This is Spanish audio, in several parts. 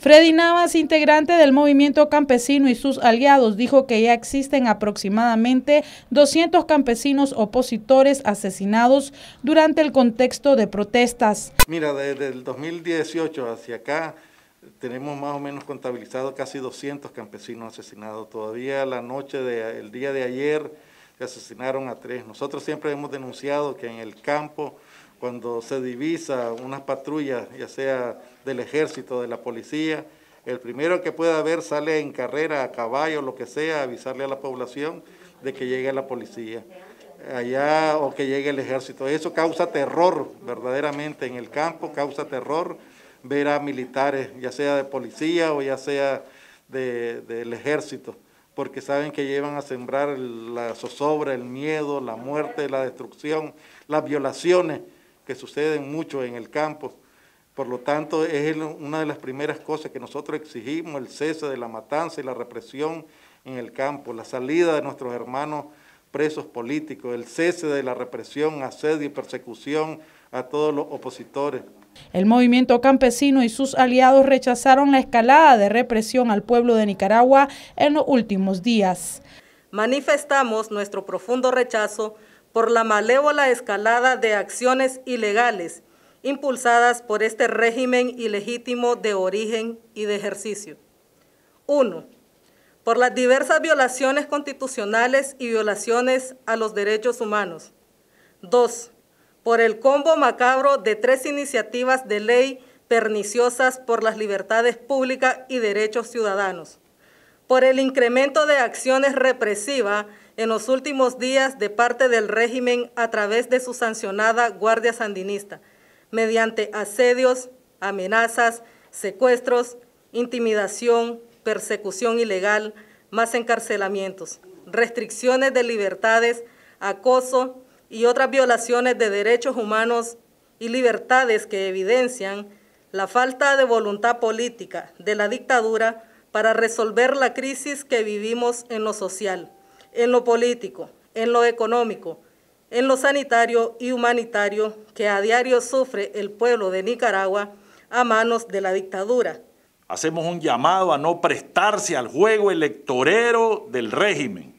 Freddy Navas, integrante del movimiento campesino y sus aliados, dijo que ya existen aproximadamente 200 campesinos opositores asesinados durante el contexto de protestas. Mira, desde el 2018 hacia acá tenemos más o menos contabilizado casi 200 campesinos asesinados. Todavía la noche del día de ayer asesinaron a tres. Nosotros siempre hemos denunciado que en el campo cuando se divisa unas patrulla ya sea del ejército, de la policía, el primero que pueda ver sale en carrera, a caballo, lo que sea, avisarle a la población de que llegue la policía allá o que llegue el ejército. Eso causa terror, verdaderamente, en el campo causa terror ver a militares, ya sea de policía o ya sea del ejército, porque saben que llevan a sembrar la zozobra, el miedo, la muerte, la destrucción, las violaciones que suceden mucho en el campo. Por lo tanto, es una de las primeras cosas que nosotros exigimos, el cese de la matanza y la represión en el campo, la salida de nuestros hermanos presos políticos, el cese de la represión, asedio y persecución a todos los opositores. El movimiento campesino y sus aliados rechazaron la escalada de represión al pueblo de Nicaragua en los últimos días. Manifestamos nuestro profundo rechazo por la malévola escalada de acciones ilegales impulsadas por este régimen ilegítimo de origen y de ejercicio. Uno, Por las diversas violaciones constitucionales y violaciones a los derechos humanos. Dos, Por el combo macabro de tres iniciativas de ley perniciosas por las libertades públicas y derechos ciudadanos. Por el incremento de acciones represivas en los últimos días de parte del régimen a través de su sancionada Guardia Sandinista, mediante asedios, amenazas, secuestros, intimidación, persecución ilegal, más encarcelamientos, restricciones de libertades, acoso y otras violaciones de derechos humanos y libertades que evidencian la falta de voluntad política de la dictadura para resolver la crisis que vivimos en lo social en lo político, en lo económico, en lo sanitario y humanitario que a diario sufre el pueblo de Nicaragua a manos de la dictadura. Hacemos un llamado a no prestarse al juego electorero del régimen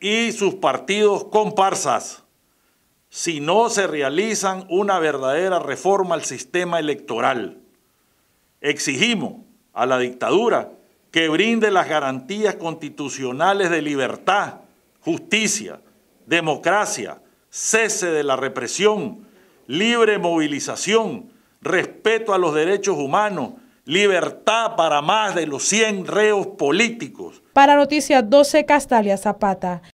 y sus partidos comparsas si no se realizan una verdadera reforma al sistema electoral. Exigimos a la dictadura que brinde las garantías constitucionales de libertad, justicia, democracia, cese de la represión, libre movilización, respeto a los derechos humanos, libertad para más de los 100 reos políticos. Para Noticias 12, Castalia Zapata.